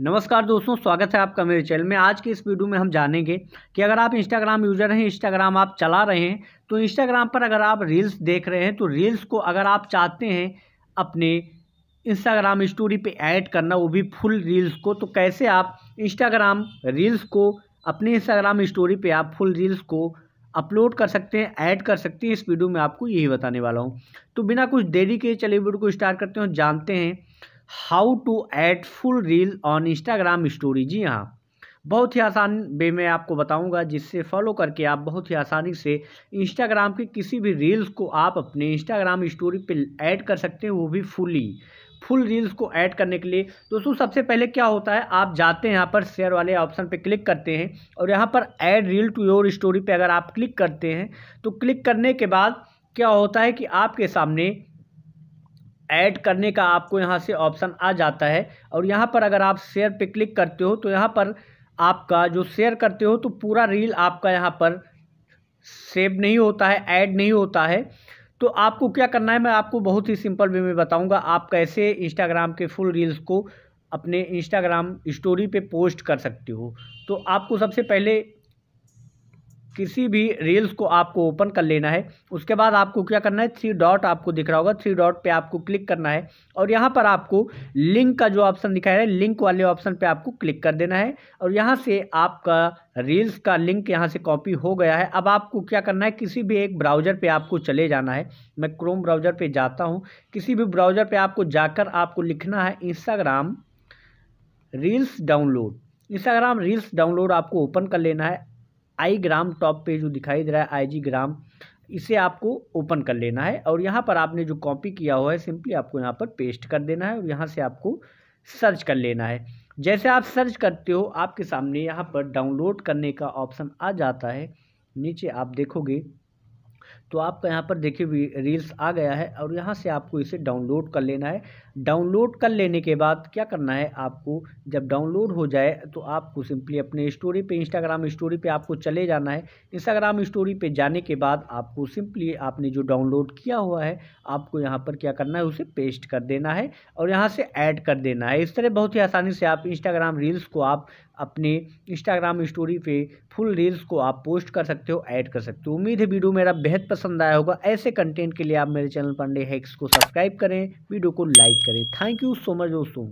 नमस्कार दोस्तों स्वागत है आपका मेरे चैनल में आज की इस वीडियो में हम जानेंगे कि अगर आप इंस्टाग्राम यूज़र हैं इंस्टाग्राम आप चला रहे हैं तो इंस्टाग्राम पर अगर आप रील्स देख रहे हैं तो रील्स को अगर आप चाहते हैं अपने इंस्टाग्राम स्टोरी पे ऐड करना वो भी फुल रील्स को तो कैसे आप इंस्टाग्राम रील्स को अपने इंस्टाग्राम स्टोरी पर आप फुल रील्स को अपलोड कर सकते हैं ऐड कर सकते हैं इस वीडियो में आपको यही बताने वाला हूँ तो बिना कुछ देरी के चलिए वीडियो को स्टार्ट करते हैं जानते हैं how to add full reel on Instagram story जी हाँ बहुत ही आसान वे में आपको बताऊंगा जिससे फॉलो करके आप बहुत ही आसानी से इंस्टाग्राम की किसी भी रील्स को आप अपने इंस्टाग्राम स्टोरी पे ऐड कर सकते हैं वो भी फुली फुल रील्स को ऐड करने के लिए दोस्तों सबसे पहले क्या होता है आप जाते हैं यहाँ पर शेयर वाले ऑप्शन पे क्लिक करते हैं और यहाँ पर add reel to your story पे अगर आप क्लिक करते हैं तो क्लिक करने के बाद क्या होता है कि आपके सामने ऐड करने का आपको यहाँ से ऑप्शन आ जाता है और यहाँ पर अगर आप शेयर पे क्लिक करते हो तो यहाँ पर आपका जो शेयर करते हो तो पूरा रील आपका यहाँ पर सेव नहीं होता है ऐड नहीं होता है तो आपको क्या करना है मैं आपको बहुत ही सिंपल वे में बताऊँगा आप कैसे इंस्टाग्राम के फुल रील्स को अपने इंस्टाग्राम स्टोरी पे पोस्ट कर सकते हो तो आपको सबसे पहले किसी भी रील्स को आपको ओपन कर लेना है उसके बाद आपको क्या करना है थ्री डॉट आपको दिख रहा होगा थ्री डॉट पे आपको क्लिक करना है और यहाँ पर आपको लिंक का जो ऑप्शन दिखाया है लिंक वाले ऑप्शन पे आपको क्लिक कर देना है और यहाँ से आपका रील्स का लिंक यहाँ से कॉपी हो गया है अब आपको क्या करना है किसी भी एक ब्राउज़र पर आपको चले जाना है मैं क्रोम ब्राउज़र पर जाता हूँ किसी भी ब्राउज़र पर आपको जाकर आपको लिखना है Instagram reels download Instagram reels download आपको ओपन कर लेना है आई ग्राम टॉप पे जो दिखाई दे रहा है आई जी ग्राम इसे आपको ओपन कर लेना है और यहाँ पर आपने जो कॉपी किया हुआ है सिंपली आपको यहाँ पर पेस्ट कर देना है और यहाँ से आपको सर्च कर लेना है जैसे आप सर्च करते हो आपके सामने यहाँ पर डाउनलोड करने का ऑप्शन आ जाता है नीचे आप देखोगे तो आपका यहाँ पर देखिए रील्स आ गया है और यहाँ से आपको इसे डाउनलोड कर लेना है डाउनलोड कर लेने के बाद क्या करना है आपको जब डाउनलोड हो जाए तो आपको सिंपली अपने स्टोरी पे इंस्टाग्राम स्टोरी पे आपको चले जाना है इंस्टाग्राम स्टोरी पे जाने के बाद आपको सिंपली आपने जो डाउनलोड किया हुआ है आपको यहाँ पर क्या करना है उसे पेस्ट कर देना है और यहाँ से ऐड कर देना है इस तरह बहुत ही आसानी से आप इंस्टाग्राम रील्स को आप अपने इंस्टाग्राम स्टोरी पर फुल रील्स को आप पोस्ट कर सकते हो ऐड कर सकते हो उम्मीद है वीडियो मेरा बेहद बेहद पसंद आया होगा ऐसे कंटेंट के लिए आप मेरे चैनल पांडे हैक्स को सब्सक्राइब करें वीडियो को लाइक करें थैंक यू सो मच दोस्तों